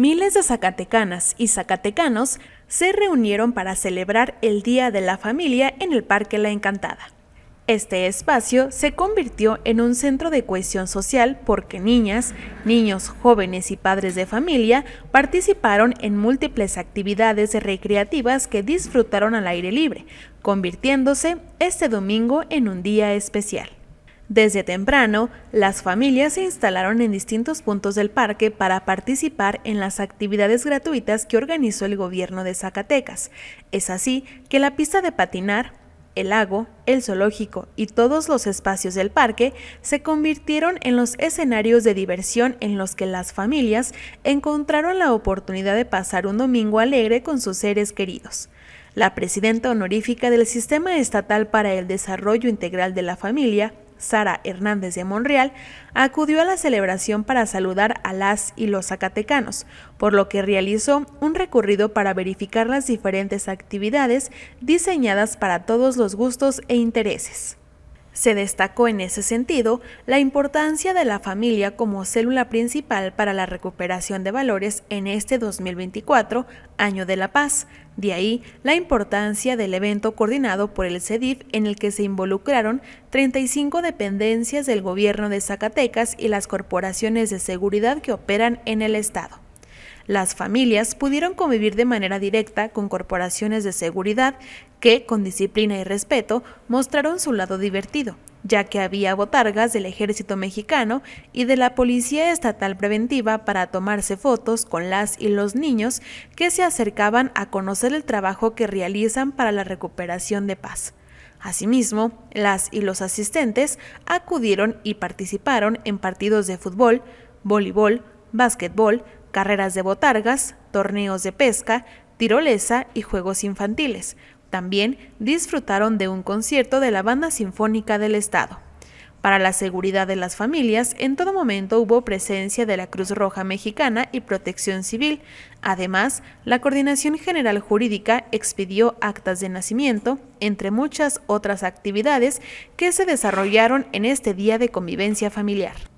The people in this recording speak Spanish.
miles de zacatecanas y zacatecanos se reunieron para celebrar el Día de la Familia en el Parque La Encantada. Este espacio se convirtió en un centro de cohesión social porque niñas, niños, jóvenes y padres de familia participaron en múltiples actividades recreativas que disfrutaron al aire libre, convirtiéndose este domingo en un día especial. Desde temprano, las familias se instalaron en distintos puntos del parque para participar en las actividades gratuitas que organizó el gobierno de Zacatecas. Es así que la pista de patinar, el lago, el zoológico y todos los espacios del parque se convirtieron en los escenarios de diversión en los que las familias encontraron la oportunidad de pasar un domingo alegre con sus seres queridos. La presidenta honorífica del Sistema Estatal para el Desarrollo Integral de la Familia, Sara Hernández de Monreal, acudió a la celebración para saludar a las y los zacatecanos, por lo que realizó un recorrido para verificar las diferentes actividades diseñadas para todos los gustos e intereses. Se destacó en ese sentido la importancia de la familia como célula principal para la recuperación de valores en este 2024, año de la paz. De ahí la importancia del evento coordinado por el CEDIF en el que se involucraron 35 dependencias del gobierno de Zacatecas y las corporaciones de seguridad que operan en el estado. Las familias pudieron convivir de manera directa con corporaciones de seguridad que, con disciplina y respeto, mostraron su lado divertido, ya que había botargas del ejército mexicano y de la Policía Estatal Preventiva para tomarse fotos con las y los niños que se acercaban a conocer el trabajo que realizan para la recuperación de paz. Asimismo, las y los asistentes acudieron y participaron en partidos de fútbol, voleibol, básquetbol, carreras de botargas, torneos de pesca, tirolesa y juegos infantiles. También disfrutaron de un concierto de la Banda Sinfónica del Estado. Para la seguridad de las familias, en todo momento hubo presencia de la Cruz Roja Mexicana y Protección Civil. Además, la Coordinación General Jurídica expidió actas de nacimiento, entre muchas otras actividades que se desarrollaron en este día de convivencia familiar.